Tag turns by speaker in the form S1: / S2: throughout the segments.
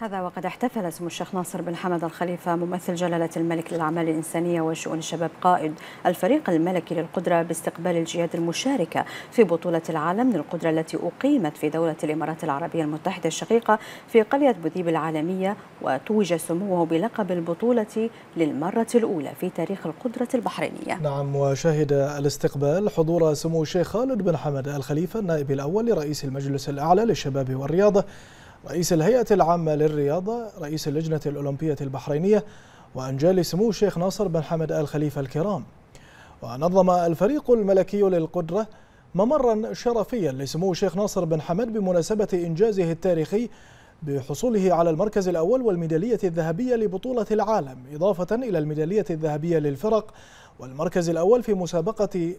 S1: هذا وقد احتفل سمو الشيخ ناصر بن حمد الخليفة ممثل جلالة الملك للأعمال الإنسانية وشؤون الشباب قائد الفريق الملكي للقدرة باستقبال الجهات المشاركة في بطولة العالم للقدرة التي أقيمت في دولة الإمارات العربية المتحدة الشقيقة في قرية بوذيب العالمية وتوج سموه بلقب البطولة للمرة الأولى في تاريخ القدرة البحرينية
S2: نعم وشهد الاستقبال حضور سمو الشيخ خالد بن حمد الخليفة النائب الأول لرئيس المجلس الأعلى للشباب والرياضة رئيس الهيئة العامة للرياضة رئيس اللجنة الأولمبية البحرينية وأنجال سمو الشيخ ناصر بن حمد آل خليفة الكرام ونظم الفريق الملكي للقدرة ممرا شرفيا لسمو الشيخ ناصر بن حمد بمناسبة إنجازه التاريخي بحصوله على المركز الأول والميدالية الذهبية لبطولة العالم إضافة إلى الميدالية الذهبية للفرق والمركز الأول في مسابقة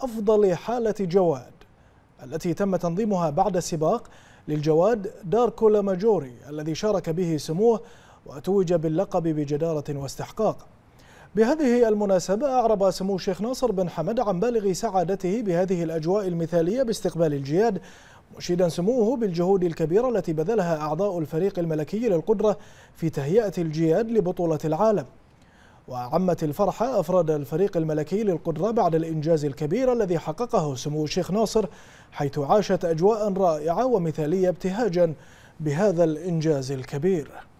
S2: أفضل حالة جواد التي تم تنظيمها بعد السباق للجواد داركولا ماجوري الذي شارك به سموه وتوج باللقب بجدارة واستحقاق بهذه المناسبة أعرب سمو الشيخ ناصر بن حمد عن بالغ سعادته بهذه الأجواء المثالية باستقبال الجياد مشيدا سموه بالجهود الكبيرة التي بذلها أعضاء الفريق الملكي للقدرة في تهيئة الجياد لبطولة العالم وعمت الفرحة أفراد الفريق الملكي للقدرة بعد الإنجاز الكبير الذي حققه سمو الشيخ ناصر حيث عاشت أجواء رائعة ومثالية ابتهاجا بهذا الإنجاز الكبير